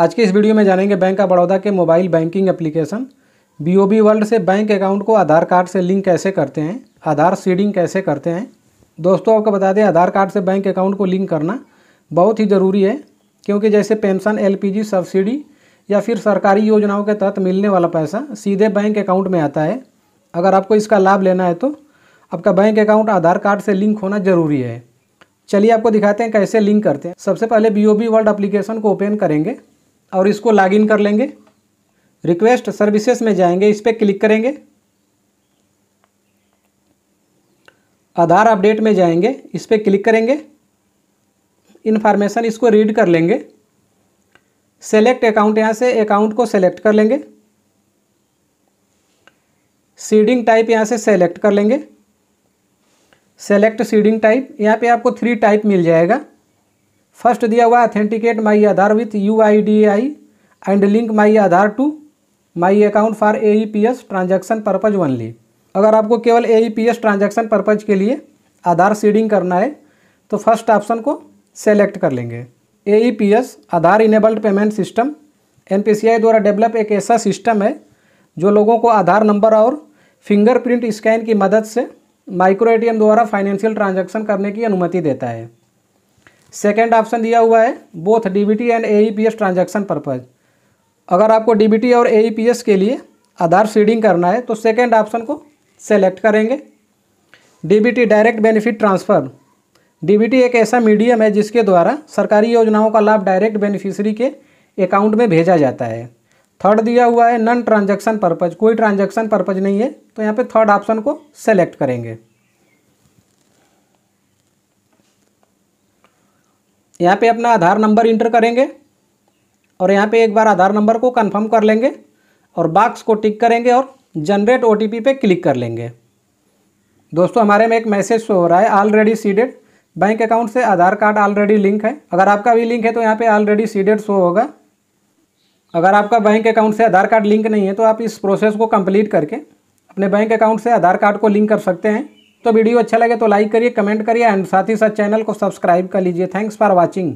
आज के इस वीडियो में जानेंगे बैंक ऑफ बड़ौदा के mobile banking application B world से बैंक अकाउंट को आधार कार्ड से लिंक कैसे करते हैं आधार सीडिंग कैसे करते हैं दोस्तों आपको बता दें आधार कार्ड से बैंक अकाउंट को लिंक करना बहुत ही ज़रूरी है क्योंकि जैसे पेंशन जी सब्सिडी या फिर सरकारी योजनाओं के तहत मिलने वाला पैसा सीधे बैंक अकाउंट में आता है अगर आपको इसका लाभ लेना है तो आपका बैंक अकाउंट आधार कार्ड से लिंक होना ज़रूरी है चलिए आपको दिखाते हैं कैसे लिंक करते हैं सबसे पहले बी ओ वर्ल्ड अप्लीकेशन को ओपन करेंगे और इसको लॉगिन कर लेंगे रिक्वेस्ट सर्विसेज में जाएंगे इस पर क्लिक करेंगे आधार अपडेट में जाएंगे इस पर क्लिक करेंगे इन्फॉर्मेशन इसको रीड कर लेंगे सेलेक्ट अकाउंट यहाँ से अकाउंट को सेलेक्ट कर लेंगे सीडिंग टाइप यहाँ से सेलेक्ट कर लेंगे सेलेक्ट सीडिंग टाइप यहाँ पे आपको थ्री टाइप मिल जाएगा फर्स्ट दिया हुआ authenticate my Aadhaar with U I D I and link my Aadhaar to my account for A E P S transaction purpose only अगर आपको केवल A E P S transaction purpose के लिए आधार सीडिंग करना है तो फर्स्ट ऑप्शन को सेलेक्ट कर लेंगे A E P S Aadhaar enabled payment system N P C I द्वारा डेवलप एक ऐसा सिस्टम है जो लोगों को आधार नंबर और फिंगरप्रिंट स्कैन की मदद से माइक्रो ए टी एम द्वारा फाइनेंशियल ट्रांजेक्शन करने की अनुमति देता है सेकेंड ऑप्शन दिया हुआ है both DBT and AEPS transaction purpose अगर आपको डीबीटी और एईपीएस e के लिए आधार सीडिंग करना है तो सेकेंड ऑप्शन को सेलेक्ट करेंगे DBT direct benefit transfer DBT एक ऐसा मीडियम है जिसके द्वारा सरकारी योजनाओं का लाभ डायरेक्ट बेनिफिशरी के अकाउंट में भेजा जाता है थर्ड दिया हुआ है नॉन ट्रांजेक्शन पर्पज़ कोई ट्रांजेक्शन पर्पज़ नहीं है तो यहाँ पे थर्ड ऑप्शन को सेलेक्ट करेंगे यहाँ पे अपना आधार नंबर इंटर करेंगे और यहाँ पे एक बार आधार नंबर को कंफर्म कर लेंगे और बाक्स को टिक करेंगे और जनरेट ओ पे क्लिक कर लेंगे दोस्तों हमारे में एक मैसेज शो हो रहा है ऑलरेडी सीडेड बैंक अकाउंट से आधार कार्ड ऑलरेडी लिंक है अगर आपका भी लिंक है तो यहाँ पर ऑलरेडी सीडेड शो होगा अगर आपका बैंक अकाउंट से आधार कार्ड लिंक नहीं है तो आप इस प्रोसेस को कम्प्लीट करके अपने बैंक अकाउंट से आधार कार्ड को लिंक कर सकते हैं तो वीडियो अच्छा लगे तो लाइक करिए कमेंट करिए एंड साथ ही साथ चैनल को सब्सक्राइब कर लीजिए थैंक्स फॉर वॉचिंग